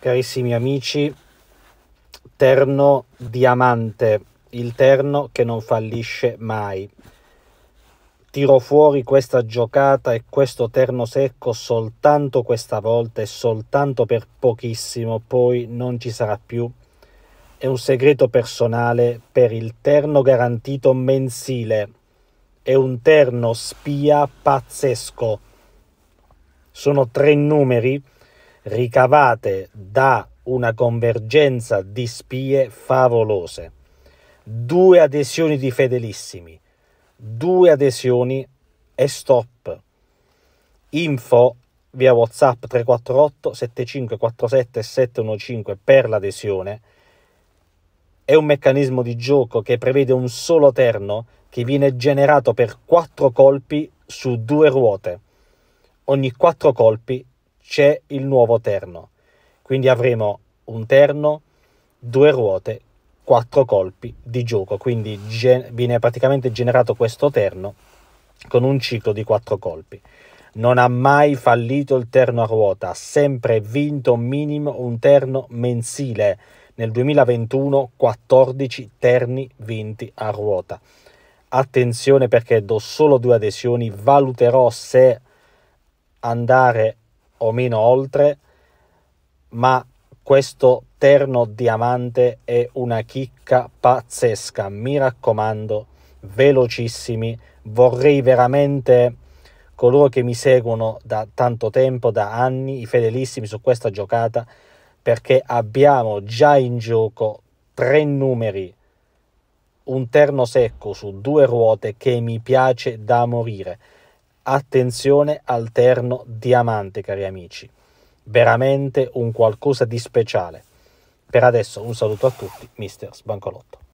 carissimi amici, terno diamante, il terno che non fallisce mai. Tiro fuori questa giocata e questo terno secco soltanto questa volta e soltanto per pochissimo, poi non ci sarà più. È un segreto personale per il terno garantito mensile. È un terno spia pazzesco. Sono tre numeri ricavate da una convergenza di spie favolose, due adesioni di fedelissimi, due adesioni e stop. Info via WhatsApp 348 7547 715 per l'adesione. È un meccanismo di gioco che prevede un solo terno che viene generato per quattro colpi su due ruote. Ogni quattro colpi c'è il nuovo terno. Quindi avremo un terno, due ruote, quattro colpi di gioco. Quindi gen- viene praticamente generato questo terno con un ciclo di quattro colpi. Non ha mai fallito il terno a ruota, ha sempre vinto minimo un terno mensile. Nel 2021 14 terni vinti a ruota. Attenzione perché do solo due adesioni, valuterò se andare o meno oltre, ma questo terno diamante è una chicca pazzesca. Mi raccomando, velocissimi, vorrei veramente coloro che mi seguono da tanto tempo, da anni, i fedelissimi su questa giocata, perché abbiamo già in gioco tre numeri, un terno secco su due ruote che mi piace da morire. Attenzione al terno diamante, cari amici. Veramente un qualcosa di speciale. Per adesso un saluto a tutti, mister Sbancolotto.